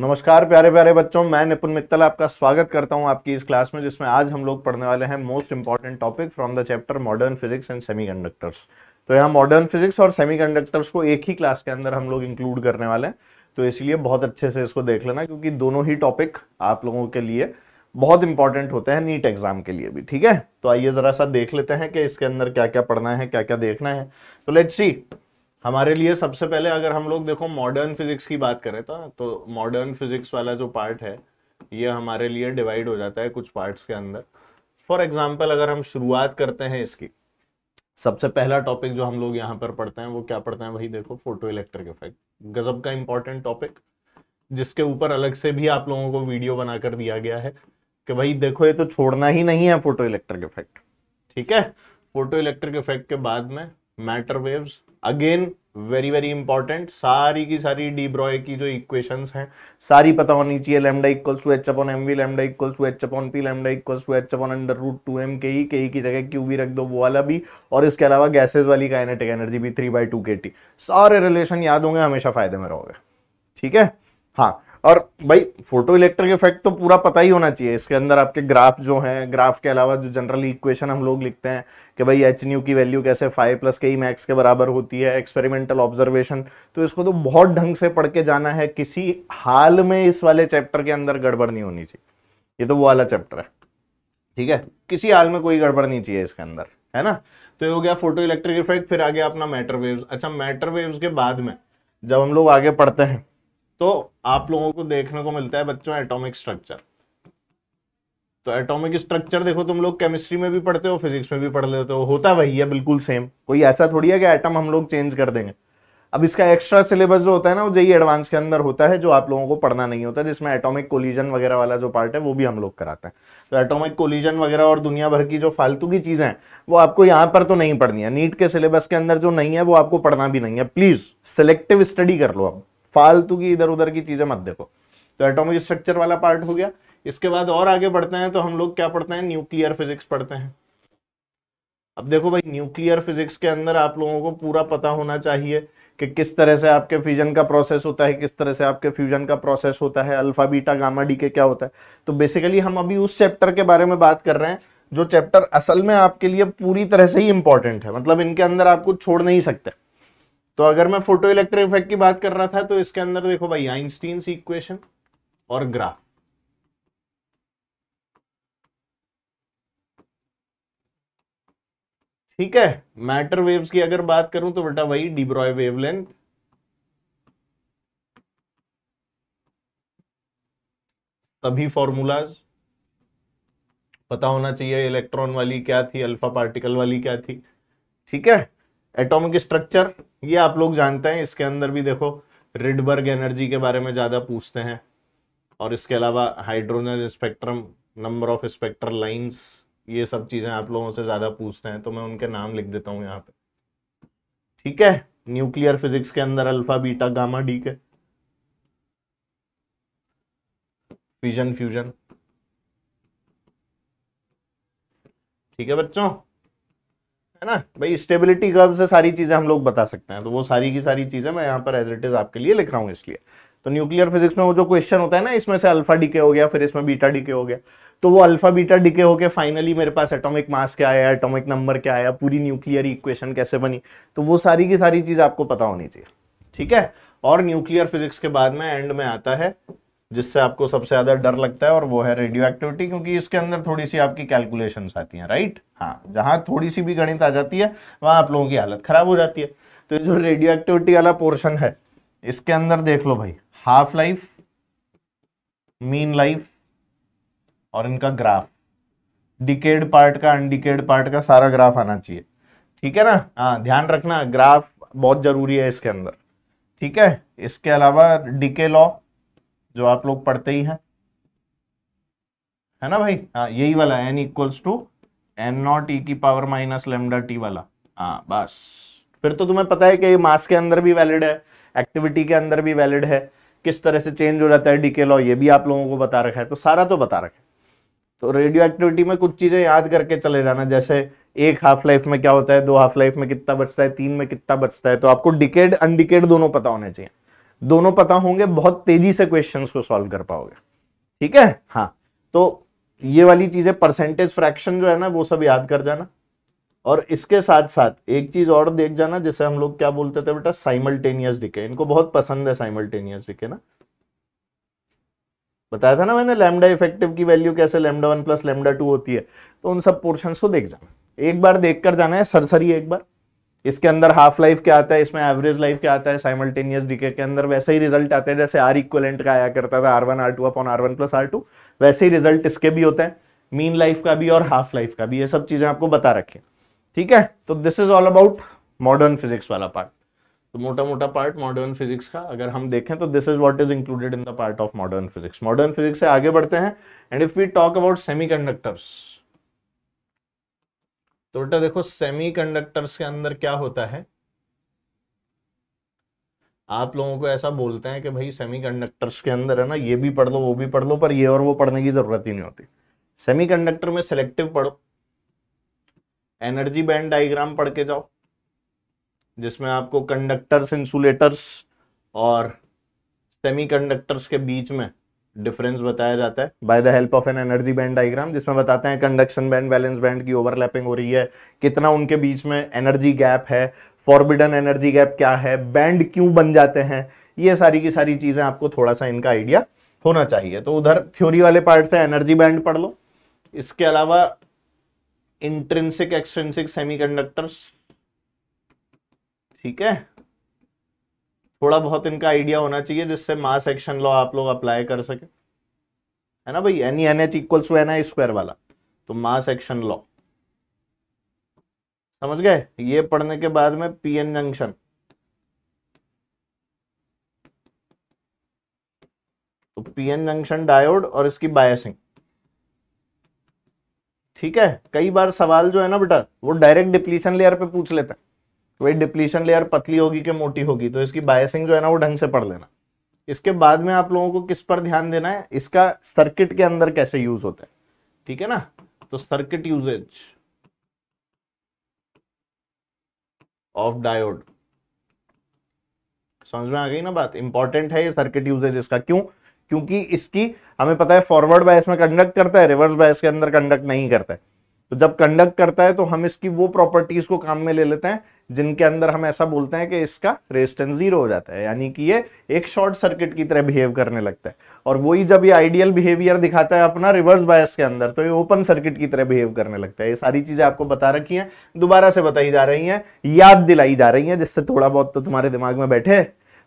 नमस्कार प्यारे प्यारे बच्चों मैं निपुण मित्तल आपका स्वागत करता हूं आपकी इस क्लास में जिसमें आज हम लोग पढ़ने वाले हैं most important topic from the chapter modern physics and semiconductors तो यहाँ मॉडर्न फिजिक्स और सेमीकंडक्टर्स को एक ही क्लास के अंदर हम लोग इंक्लूड करने वाले हैं तो इसलिए बहुत अच्छे से इसको देख लेना क्योंकि दोनों ही टॉपिक आप लोगों के लिए बहुत इंपॉर्टेंट होते हैं नीट एग्जाम के लिए भी ठीक है तो आइए जरा सा देख लेते हैं कि इसके अंदर क्या क्या पढ़ना है क्या क्या देखना है तो लेट सी हमारे लिए सबसे पहले अगर हम लोग देखो मॉडर्न फिजिक्स की बात करें तो तो मॉडर्न फिजिक्स वाला जो पार्ट है ये हमारे लिए डिवाइड हो जाता है कुछ पार्ट्स के अंदर फॉर एग्जाम्पल अगर हम शुरुआत करते हैं इसकी सबसे पहला टॉपिक जो हम लोग यहाँ पर पढ़ते हैं वो क्या पढ़ते हैं वही देखो फोटो इलेक्ट्रिक इफेक्ट गजब का इंपॉर्टेंट टॉपिक जिसके ऊपर अलग से भी आप लोगों को वीडियो बनाकर दिया गया है कि भाई देखो ये तो छोड़ना ही नहीं है फोटो इलेक्ट्रिक इफेक्ट ठीक है फोटो इलेक्ट्रिक इफेक्ट के बाद में matter waves again very very important सारी की सारी डी ब्रॉय की जो इक्वेशंस हैं सारी पता होनी चाहिए lambda equals to H upon M V lambda equals to H upon P lambda equals to H upon under root two M के ही के ही की जगह क्यू वी रख दो वो वाला भी और इसके अलावा गैसेज वाली काइनेटिक एनर्जी भी three by two K T सारे रिलेशन याद होंगे हमेशा फायदे में रहोगे ठीक है हाँ और भाई फोटो इलेक्ट्रिक इफेक्ट तो पूरा पता ही होना चाहिए इसके अंदर आपके ग्राफ जो हैं ग्राफ के अलावा जो जनरल इक्वेशन हम लोग लिखते हैं कि भाई एच न्यू की वैल्यू कैसे five plus K E max के बराबर होती है एक्सपेरिमेंटल ऑब्जर्वेशन तो इसको तो बहुत ढंग से पढ़ के जाना है किसी हाल में इस वाले चैप्टर के अंदर गड़बड़ नहीं होनी चाहिए ये तो वो वाला चैप्टर है ठीक है किसी हाल में कोई गड़बड़ नहीं चाहिए इसके अंदर है ना तो ये हो गया फोटो इलेक्ट्रिक इफेक्ट फिर आ गया अपना मैटर वेव्स अच्छा मैटर वेव्स के बाद में जब हम लोग आगे पढ़ते हैं तो आप लोगों को देखने को मिलता है बच्चों एटॉमिक स्ट्रक्चर तो एटॉमिक स्ट्रक्चर देखो तुम लोग केमिस्ट्री में भी पढ़ते हो फिजिक्स में भी पढ़ लेते हो होता वही है बिल्कुल सेम कोई ऐसा थोड़ी है कि एटम हम लोग चेंज कर देंगे अब इसका एक्स्ट्रा सिलेबस जो होता है ना वो जई एडवांस के अंदर होता है जो आप लोगों को पढ़ना नहीं होता जिसमें एटॉमिक कोलिजन वगैरह वाला जो पार्ट है वो भी हम लोग कराते हैं तो एटॉमिक कोलिजन वगैरह और दुनिया भर की जो फालतू की चीज़ें हैं वो आपको यहाँ पर तो नहीं पढ़नी है नीट के सिलेबस के अंदर जो नहीं है वो आपको पढ़ना भी नहीं है प्लीज़ सेलेक्टिव स्टडी कर लो अब फालतू की इधर उधर की चीजें मत देखो तो एटोमिक स्ट्रक्चर वाला पार्ट हो गया इसके बाद और आगे बढ़ते हैं तो हम लोग क्या पढ़ते हैं न्यूक्लियर फिजिक्स पढ़ते हैं अब देखो भाई न्यूक्लियर फिजिक्स के अंदर आप लोगों को पूरा पता होना चाहिए कि किस तरह से आपके फ्यूजन का प्रोसेस होता है किस तरह से आपके फ्यूजन का प्रोसेस होता है अल्फा बीटा गामा डी के क्या होता है तो बेसिकली हम अभी उस चैप्टर के बारे में बात कर रहे हैं जो चैप्टर असल में आपके लिए पूरी तरह से ही इंपॉर्टेंट है मतलब इनके अंदर आप कुछ छोड़ नहीं सकते तो अगर मैं फोटो इलेक्ट्रिक इफेक्ट की बात कर रहा था तो इसके अंदर देखो भाई आइंस्टीन इक्वेशन और ग्राफ ठीक है मैटर वेव्स की अगर बात करूं तो बेटा वही डिब्रॉय वेवलेंथ सभी फॉर्मूलाज पता होना चाहिए इलेक्ट्रॉन वाली क्या थी अल्फा पार्टिकल वाली क्या थी ठीक है एटॉमिक स्ट्रक्चर ये आप लोग जानते हैं इसके अंदर भी देखो रिडबर्ग एनर्जी के बारे में ज़्यादा पूछते हैं और इसके अलावा hydrogen spectrum number of spectral lines ये सब चीज़ें आप लोगों से ज़्यादा पूछते हैं तो मैं उनके नाम लिख देता हूँ यहाँ पे ठीक है न्यूक्लियर फिजिक्स के अंदर alpha beta gamma decay fission fusion ठीक है बच्चों है ना भाई स्टेबिलिटी कर्व से सारी चीज़ें हम लोग बता सकते हैं तो वो सारी की सारी चीज़ें मैं यहाँ पर एज इट इज़ आपके लिए लिख रहा हूँ इसलिए तो न्यूक्लियर फिजिक्स में वो जो क्वेश्चन होता है ना इसमें से अल्फा डीके हो गया फिर इसमें बीटा डीके हो गया तो वो अल्फा बीटा डीके होकर फाइनली मेरे पास एटॉमिक मास क्या आया एटॉमिक नंबर क्या आया पूरी न्यूक्लियर इक्वेशन कैसे बनी तो वो सारी की सारी चीज़ आपको पता होनी चाहिए ठीक है और न्यूक्लियर फिजिक्स के बाद में एंड में आता है जिससे आपको सबसे ज़्यादा डर लगता है और वो है रेडियो एक्टिविटी क्योंकि इसके अंदर थोड़ी सी आपकी कैलकुलेशन आती है राइट हाँ जहाँ थोड़ी सी भी गणित आ जाती है वहाँ आप लोगों की हालत ख़राब हो जाती है तो जो रेडियो एक्टिविटी वाला पोर्शन है इसके अंदर देख लो भाई हाफ लाइफ मीन लाइफ और इनका ग्राफ डिकेड पार्ट का अनडिकेड पार्ट का सारा ग्राफ आना चाहिए ठीक है ना हाँ ध्यान रखना ग्राफ बहुत जरूरी है इसके अंदर ठीक है इसके अलावा डीके लॉ जो आप लोग पढ़ते ही हैं है ना भाई हाँ यही वाला N equals to N naught E की पावर माइनस लेमडा टी वाला हाँ बस फिर तो तुम्हें पता है कि मास के अंदर भी वैलिड है एक्टिविटी के अंदर भी वैलिड है किस तरह से चेंज हो जाता है डीके लॉ ये भी आप लोगों को बता रखा है तो सारा तो बता रखा है तो रेडियो एक्टिविटी में कुछ चीज़ें याद करके चले जाना जैसे एक हाफ लाइफ में क्या होता है दो हाफ लाइफ में कितना बचता है तीन में कितना बचता है तो आपको डिकेड अनडिकेड दोनों पता होने चाहिए दोनों पता होंगे बहुत तेजी से क्वेश्चंस को सॉल्व कर पाओगे ठीक है हाँ तो ये वाली चीजें परसेंटेज फ्रैक्शन जो है ना वो सब याद कर जाना और इसके साथ साथ एक चीज और देख जाना जैसे हम लोग क्या बोलते थे बेटा साइमल्टेनियस डिके इनको बहुत पसंद है साइमल्टेनियस डिके ना बताया था ना मैंने लैमडा इफेक्टिव की वैल्यू कैसे lambda one plus lambda two होती है तो उन सब पोर्शन को देख जाना एक बार देख कर जाना है सरसरी एक बार इसके अंदर हाफ लाइफ क्या आता है इसमें एवरेज लाइफ क्या आता है साइमल्टेनियस डीके के अंदर वैसे ही रिजल्ट आते हैं जैसे आर इक्वलेंट का आया करता था R one R two upon R one plus R two वैसे ही रिजल्ट इसके भी होते हैं मीन लाइफ का भी और हाफ लाइफ का भी ये सब चीजें आपको बता रखें ठीक है तो this is all about modern physics वाला पार्ट तो मोटा मोटा पार्ट मॉडर्न फिजिक्स का अगर हम देखें तो this is what is included in the part of modern physics modern physics से आगे बढ़ते हैं and if we talk about semiconductors तो बेटा देखो सेमीकंडक्टर्स के अंदर क्या होता है आप लोगों को ऐसा बोलते हैं कि भाई सेमीकंडक्टर्स के अंदर है ना ये भी पढ़ लो वो भी पढ़ लो पर ये और वो पढ़ने की जरूरत ही नहीं होती सेमीकंडक्टर में सिलेक्टिव पढ़ो एनर्जी बैंड डायग्राम पढ़ के जाओ जिसमें आपको कंडक्टर्स इंसुलेटर्स और सेमीकंडक्टर्स के बीच में डिफरेंस बताया जाता है by the help of an energy band diagram जिसमें बताते हैं कंडक्शन बैंड बैलेंस बैंड की ओवरलैपिंग हो रही है कितना उनके बीच में एनर्जी गैप है फॉरबिडन एनर्जी गैप क्या है बैंड क्यों बन जाते हैं ये सारी की सारी चीज़ें आपको थोड़ा सा इनका आइडिया होना चाहिए तो उधर थ्योरी वाले पार्ट से एनर्जी बैंड पढ़ लो इसके अलावा इंट्रेंसिक एक्सट्रेंसिक सेमी ठीक है थोड़ा बहुत इनका आइडिया होना चाहिए जिससे मास एक्शन लॉ आप लोग अप्लाई कर सके है ना भाई N N H equals to N I square वाला तो मास एक्शन लॉ समझ गए ये पढ़ने के बाद में पी एन जंक्शन तो जंक्शन डायोड और इसकी बायसिंग ठीक है कई बार सवाल जो है ना बेटा वो डायरेक्ट डिप्लीशन लेयर पे पूछ लेता है वही डिप्लीशन लेयर पतली होगी कि मोटी होगी तो इसकी बायसिंग जो है ना वो ढंग से पढ़ लेना इसके बाद में आप लोगों को किस पर ध्यान देना है इसका सर्किट के अंदर कैसे यूज होता है ठीक है ना तो सर्किट यूजेज ऑफ डायोड समझ में आ गई ना बात इंपॉर्टेंट है ये सर्किट यूजेज इसका क्यों क्योंकि इसकी हमें पता है फॉरवर्ड बायस में कंडक्ट करता है रिवर्स बायस के अंदर कंडक्ट नहीं करता है तो जब कंडक्ट करता है तो हम इसकी वो प्रॉपर्टीज को काम में ले लेते हैं जिनके अंदर हम ऐसा बोलते हैं कि इसका रेजिस्टेंस जीरो हो जाता है यानी कि ये एक शॉर्ट सर्किट की तरह बिहेव करने लगता है और वही जब ये आइडियल बिहेवियर दिखाता है अपना रिवर्स बायस के अंदर तो ये ओपन सर्किट की तरह बिहेव करने लगता है ये सारी चीजें आपको बता रखी हैं दोबारा से बताई जा रही हैं याद दिलाई जा रही हैं जिससे थोड़ा बहुत तो तुम्हारे दिमाग में बैठे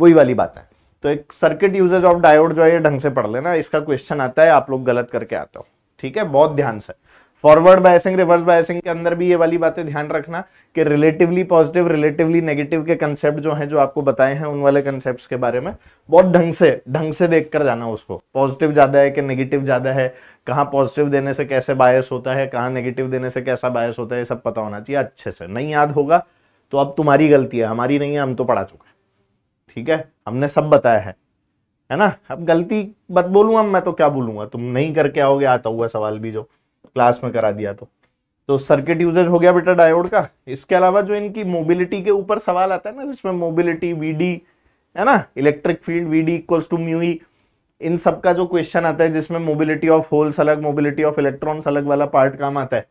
वही वाली बात है तो एक सर्किट यूजेज ऑफ डायोड जो है ढंग से पढ़ लेना इसका क्वेश्चन आता है आप लोग गलत करके आता हो ठीक है बहुत ध्यान से फॉरवर्ड बायसिंग रिवर्स बायसिंग के अंदर भी ये वाली बातें ध्यान रखना कि रिलेटिवली पॉजिटिव रिलेटिवली नेगेटिव के कंसेप्ट जो हैं जो आपको बताए हैं उन वाले कंसेप्ट के बारे में बहुत ढंग से ढंग से देख कर जाना उसको पॉजिटिव ज़्यादा है कि नेगेटिव ज़्यादा है कहाँ पॉजिटिव देने से कैसे बायस होता है कहाँ नेगेटिव देने से कैसा बायस होता है ये सब पता होना चाहिए अच्छे से नहीं याद होगा तो अब तुम्हारी गलती है हमारी नहीं है हम तो पढ़ा चुके हैं ठीक है हमने सब बताया है है ना अब गलती बत बोलूँ अब मैं तो क्या बोलूँगा तुम नहीं करके आओगे आता हुआ सवाल भी जो क्लास में करा दिया तो तो सर्किट यूजेज हो गया बेटा डायोड का इसके अलावा जो इनकी मोबिलिटी के ऊपर सवाल आता है ना जिसमें मोबिलिटी वीडी है ना electric field VD equals to mu E इन सब का जो क्वेश्चन आता है जिसमें मोबिलिटी ऑफ होल्स अलग मोबिलिटी ऑफ इलेक्ट्रॉन्स अलग वाला पार्ट काम आता है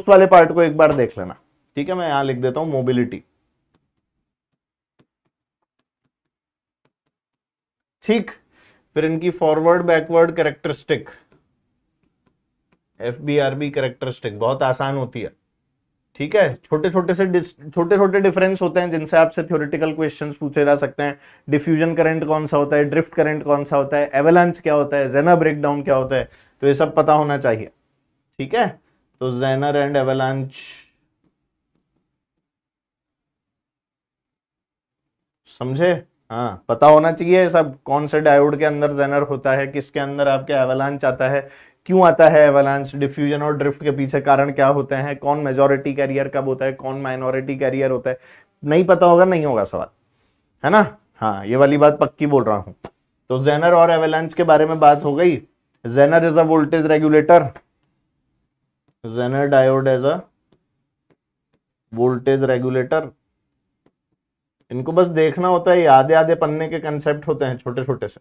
उस वाले पार्ट को एक बार देख लेना ठीक है मैं यहां लिख देता हूं मोबिलिटी ठीक फिर इनकी forward backward characteristic F B R B characteristic बहुत आसान होती है ठीक है छोटे छोटे से छोटे छोटे डिफरेंस होते हैं जिनसे आपसे थ्योरेटिकल क्वेश्चंस पूछे जा सकते हैं डिफ्यूजन करंट कौन सा होता है ड्रिफ्ट करंट कौन सा होता है एवेलेंस क्या होता है जेना ब्रेकडाउन क्या होता है तो ये सब पता होना चाहिए ठीक है तो जेनर एंड एवेलेंच समझे हाँ पता होना चाहिए सब कौन से डायोड के अंदर जेनर होता है किसके अंदर आपके एवेलांच आता है क्यों आता है एवलांस डिफ्यूजन और ड्रिफ्ट के पीछे कारण क्या होते हैं कौन मेजोरिटी कैरियर कब होता है कौन माइनॉरिटी कैरियर होता है नहीं पता होगा नहीं होगा सवाल है ना हाँ ये वाली बात पक्की बोल रहा हूं तो जेनर और एवलांस के बारे में बात हो गई Zener is a voltage regulator Zener diode as a voltage regulator इनको बस देखना होता है आधे आधे पन्ने के कंसेप्ट होते हैं छोटे छोटे से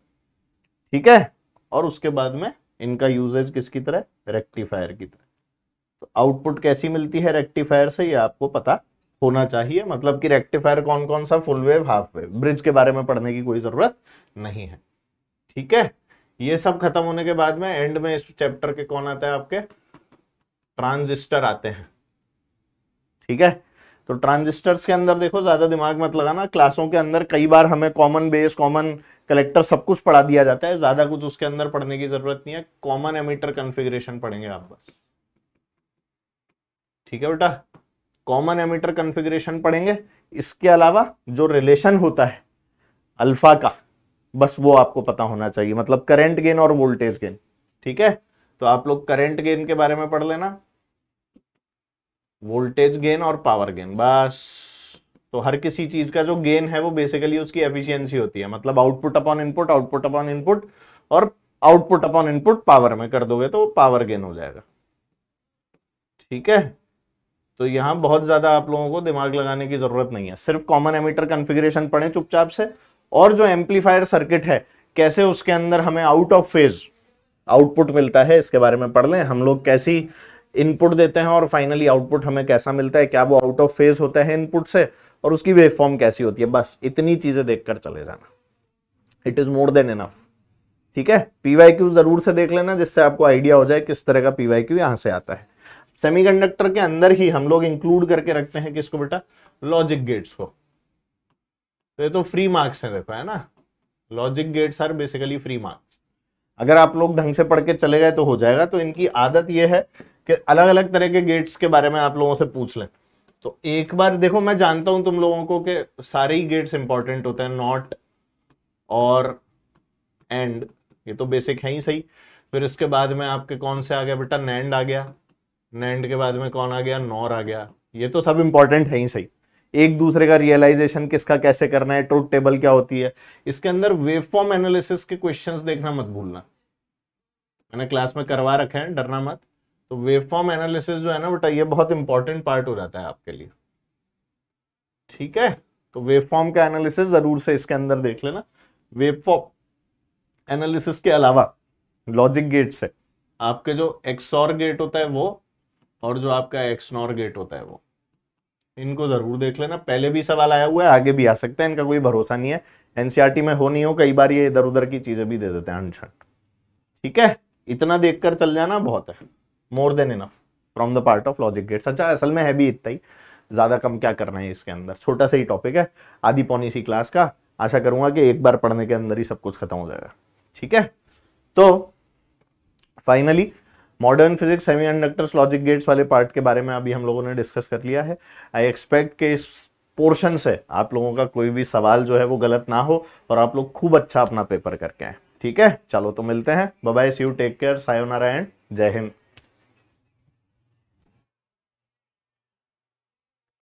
ठीक है और उसके बाद में इनका यूजेज किसकी तरह रेक्टिफायर की तरह तो आउटपुट कैसी मिलती है रेक्टिफायर से ये आपको पता होना चाहिए मतलब कि रेक्टिफायर कौन कौन सा full wave half wave bridge के बारे में पढ़ने की कोई ज़रूरत नहीं है ठीक है ये सब खत्म होने के बाद में एंड में इस चैप्टर के कौन आता है आपके ट्रांजिस्टर आते हैं ठीक है तो ट्रांजिस्टर्स के अंदर देखो ज्यादा दिमाग मत लगाना क्लासों के अंदर कई बार हमें कॉमन बेस कॉमन कलेक्टर सब कुछ पढ़ा दिया जाता है ज्यादा कुछ उसके अंदर पढ़ने की जरूरत नहीं है कॉमन एमीटर कन्फिग्रेशन पढ़ेंगे आप बस ठीक है बेटा कॉमन एमीटर कन्फिग्रेशन पढ़ेंगे इसके अलावा जो रिलेशन होता है अल्फा का बस वो आपको पता होना चाहिए मतलब करेंट गेन और वोल्टेज गेन ठीक है तो आप लोग करेंट गेन के बारे में पढ़ लेना वोल्टेज गेन और पावर गेन बस तो हर किसी चीज का जो गेन है वो बेसिकली उसकी एफिशिएंसी होती है मतलब output upon input output upon input और आउटपुट अपॉन इनपुट पावर में कर दोगे तो वो पावर गेन हो जाएगा ठीक है तो यहां बहुत ज्यादा आप लोगों को दिमाग लगाने की जरूरत नहीं है सिर्फ कॉमन एमीटर कन्फिग्रेशन पढ़े चुपचाप से और जो एम्पलीफायर सर्किट है कैसे उसके अंदर हमें आउट ऑफ फेज आउटपुट मिलता है इसके बारे में पढ़ लें हम लोग कैसी इनपुट देते हैं और फाइनली आउटपुट हमें कैसा मिलता है क्या वो आउट ऑफ फेज होता है इनपुट से और उसकी वेव फॉर्म कैसी होती है बस इतनी चीजें देखकर चले जाना it is more than enough ठीक है पीवाई जरूर से देख लेना जिससे आपको आइडिया हो जाए किस तरह का पीवाई क्यू यहां से आता है सेमीकंडक्टर के अंदर ही हम लोग इंक्लूड करके रखते हैं किसको बेटा लॉजिक गेट्स को तो ये तो फ्री मार्क्स है देखो है ना logic gates are basically free marks अगर आप लोग ढंग से पढ़ के चले गए तो हो जाएगा तो इनकी आदत यह है कि अलग अलग तरह के गेट्स के बारे में आप लोगों से पूछ लें तो एक बार देखो मैं जानता हूं तुम लोगों को कि सारे ही गेट्स इंपॉर्टेंट होते हैं नॉट और एंड ये तो बेसिक है ही सही फिर इसके बाद में आपके कौन से आ गया बेटा नैंड आ गया नैंड के बाद में कौन आ गया नॉर आ गया ये तो सब इंपॉर्टेंट है ही सही एक दूसरे का रियलाइजेशन किसका कैसे करना है ट्रूथ टेबल क्या होती है इसके अंदर वेवफॉर्म एनालिसिस के क्वेश्चंस देखना मत भूलना मैंने क्लास में करवा रखे हैं डरना मत तो वेवफॉर्म एनालिसिस जो है ना बेटा ये बहुत इंपॉर्टेंट पार्ट हो जाता है आपके लिए ठीक है तो वेवफॉर्म का एनालिसिस जरूर से इसके अंदर देख लेना वेवफॉर्म एनालिसिस के अलावा लॉजिक गेट से आपके जो एक्सोर गेट होता है वो और जो आपका एक्सनॉर गेट होता है वो इनको जरूर देख लेना पहले भी सवाल आया हुआ है आगे भी आ सकता है इनका कोई भरोसा नहीं है एनसीईआरटी e में हो नहीं हो कई बार ये इधर उधर की चीजें भी दे देते हैं अनछन ठीक है इतना देखकर चल जाना बहुत है more than enough from the part of logic gates अच्छा असल में है भी इतना ही ज़्यादा कम क्या करना है इसके अंदर छोटा सा ही टॉपिक है आधी पौनी सी क्लास का आशा करूंगा कि एक बार पढ़ने के अंदर ही सब कुछ खत्म हो जाएगा ठीक है तो finally modern physics semiconductors logic gates वाले पार्ट के बारे में अभी हम लोगों ने डिस्कस कर लिया है आई एक्सपेक्ट के इस पोर्शन से आप लोगों का कोई भी सवाल जो है वो गलत ना हो और आप लोग खूब अच्छा अपना पेपर करके आए ठीक है चलो तो मिलते हैं bye see you take care sayonara and जय हिंद